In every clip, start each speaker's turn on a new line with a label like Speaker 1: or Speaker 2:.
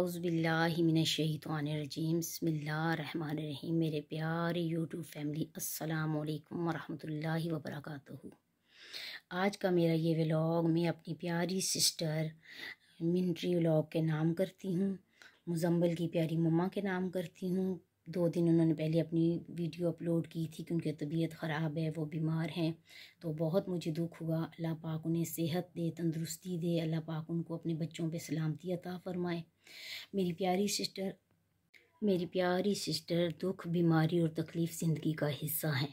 Speaker 1: अज़बिल्लिमिनशहीतवानरजीम बसमीम मेरे प्यारे यूट्यूब फैमिली अस्सलाम वालेकुम वरहमतुल्लाहि वबरकातुहू आज का मेरा ये व्लॉग मैं अपनी प्यारी सिस्टर मिनट्री व्लॉग के नाम करती हूँ मुजम्बल की प्यारी मम्मा के नाम करती हूँ दो दिन उन्होंने पहले अपनी वीडियो अपलोड की थी क्योंकि उनकी तबीयत ख़राब है वो बीमार हैं तो बहुत मुझे दुख हुआ अल्लाह पाक उन्हें सेहत दे तंदरुस्ती दे अल्लाह पाक उनको अपने बच्चों पे सलामती अता फ़रमाए मेरी प्यारी सिस्टर मेरी प्यारी सिस्टर दुख बीमारी और तकलीफ़ ज़िंदगी का हिस्सा है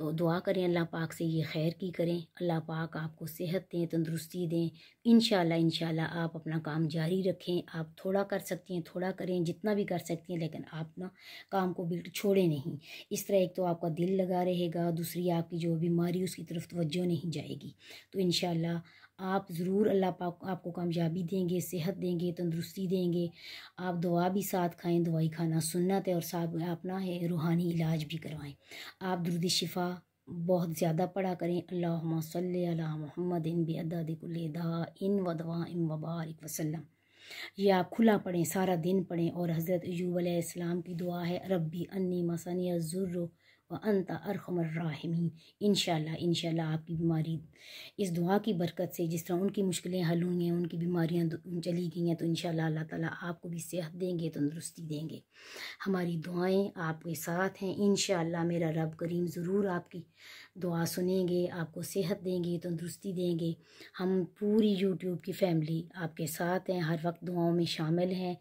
Speaker 1: तो दुआ करें अल्लाह पाक से ये खैर की करें अल्लाह पाक आपको सेहत दें तंदरुस्ती दें इन इन आप अपना काम जारी रखें आप थोड़ा कर सकती हैं थोड़ा करें जितना भी कर सकती हैं लेकिन आप ना काम को बिल्कुल छोड़ें नहीं इस तरह एक तो आपका दिल लगा रहेगा दूसरी आपकी जो बीमारी उसकी तरफ तवज्जो नहीं जाएगी तो इन आप ज़रूर अल्लाह पाक आपको कामयाबी देंगे सेहत देंगे तंदरुस्ती देंगे आप दवा भी साथ खाएं दवाई खाना सुन्नत है और साथ अपना है रूहानी इलाज भी करवाएं आप दुरुद शिफा बहुत ज़्यादा पढ़ा करें अल्लाह सल मोहम्मद इन बेहदादिकुलदा इन वदवा इन वबारक वसलम या आप खुला पढ़ें सारा दिन पढ़ें और हज़रत यूब की दुआ है रब्बी अन्नी मसनी जुर्र व अनता अरहमर्राहमीन इन इन आपकी बीमारी इस दुआ की बरकत से जिस तरह उनकी मुश्किलें हल हुई हैं उनकी बीमारियाँ चली गई हैं तो इन अल्लाह ताला आपको भी सेहत देंगे तंदरुस्ती देंगे हमारी दुआएं आपके साथ हैं इन मेरा रब करीम ज़रूर आपकी दुआ सुनेंगे आपको सेहत देंगे तंदरुस्ती देंगे हम पूरी यूट्यूब की फैमिली आपके साथ हैं हर वक्त दुआओं में शामिल हैं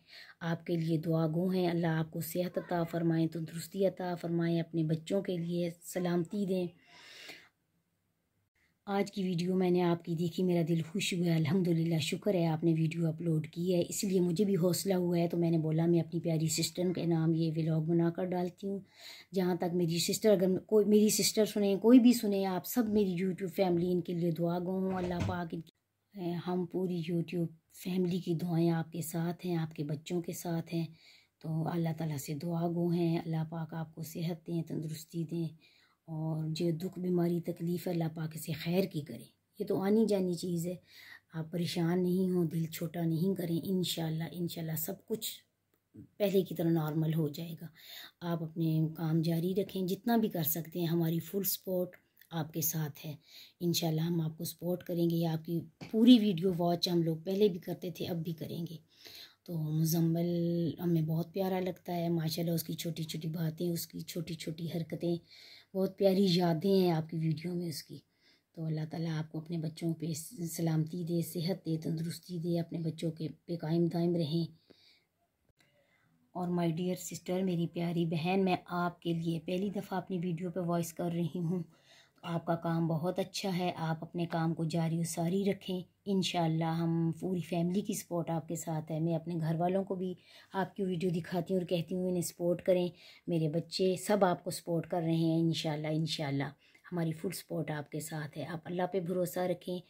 Speaker 1: आपके लिए दुआ गो हैं अल्लाह आपको सेहत अता फ़रमाएँ तंदरुस्ती अता फ़रमाएँ अपने बच्चों बच्चों के लिए सलामती दें आज की वीडियो मैंने आपकी देखी मेरा दिल खुश हुआ अल्हम्दुलिल्लाह शुक्र है आपने वीडियो अपलोड की है इसलिए मुझे भी हौसला हुआ है तो मैंने बोला मैं अपनी प्यारी सिस्टर के नाम ये व्लॉग बनाकर डालती हूँ जहाँ तक मेरी सिस्टर अगर कोई मेरी सिस्टर सुने कोई भी सुने आप सब मेरी यूट्यूब फैमिली इनके लिए दुआ गो हूँ अल्लाह पाक हम पूरी यूट्यूब फैमिली की दुआएँ आपके साथ हैं आपके बच्चों के साथ हैं तो अल्लाह ताला से दुआ गो हैं अल्लाह पाक आपको सेहत दें तंदुरुस्ती दें और जो दुख बीमारी तकलीफ़ है अल्लाह पाक से खैर की करें ये तो आनी जानी चीज़ है आप परेशान नहीं हों दिल छोटा नहीं करें इन इन सब कुछ पहले की तरह नॉर्मल हो जाएगा आप अपने काम जारी रखें जितना भी कर सकते हैं हमारी फुल सपोर्ट आपके साथ है इन हम आपको सपोर्ट करेंगे आपकी पूरी वीडियो वॉच हम लोग पहले भी करते थे अब भी करेंगे तो मुजम्मल हमें बहुत प्यारा लगता है माशाल्लाह उसकी छोटी छोटी बातें उसकी छोटी छोटी हरकतें बहुत प्यारी यादें हैं आपकी वीडियो में उसकी तो अल्लाह ताला आपको अपने बच्चों पे सलामती दे सेहत दे तंदुरुस्ती दे अपने बच्चों के पे कायम दायम रहें और माय डियर सिस्टर मेरी प्यारी बहन मैं आपके लिए पहली दफ़ा अपनी वीडियो पे वॉइस कर रही हूँ आपका काम बहुत अच्छा है आप अपने काम को जारी सारी रखें इन हम पूरी फैमिली की सपोर्ट आपके साथ है मैं अपने घर वालों को भी आपकी वीडियो दिखाती हूँ और कहती हूँ इन्हें सपोर्ट करें मेरे बच्चे सब आपको सपोर्ट कर रहे हैं इन शाला हमारी फुल सपोर्ट आपके साथ है आप अल्लाह पे भरोसा रखें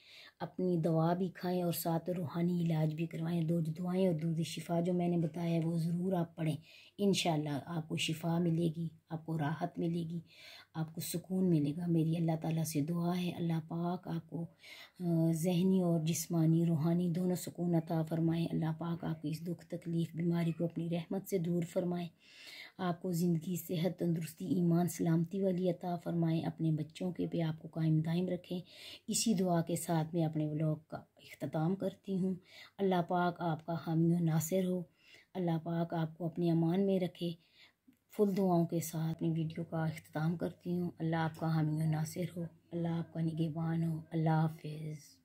Speaker 1: अपनी दवा भी खाएं और साथ रूहानी इलाज भी करवाएं दो दुआएं और दूध शिफा जो मैंने बताया है वो ज़रूर आप पढ़ें इन आपको शिफा मिलेगी आपको राहत मिलेगी आपको सुकून मिलेगा मेरी अल्लाह ताला से दुआ है अल्लाह पाक आपको जहनी और जिस्मानी रूहानी दोनों सुकून अता फ़रमाएँ अल्लाह पाक आपकी इस दुख तकलीफ़ बीमारी को अपनी रहमत से दूर फरमाएँ आपको ज़िंदगी सेहत तंदुरुस्ती ईमान सलामती वाली अता फ़रमाएँ अपने बच्चों के पे आपको कायम दायम रखें इसी दुआ के साथ मैं अपने ब्लॉग का अख्ताम करती हूँ अल्लाह पाक आपका हामी नासिर हो अल्लाह पाक आपको अपने अमान में रखे फुल दुआओं के साथ अपनी वीडियो का अख्ताम करती हूँ अल्लाह आपका हामी नासिर हो अल्लाह आपका निगेबान हो अल्लाह हाफिज़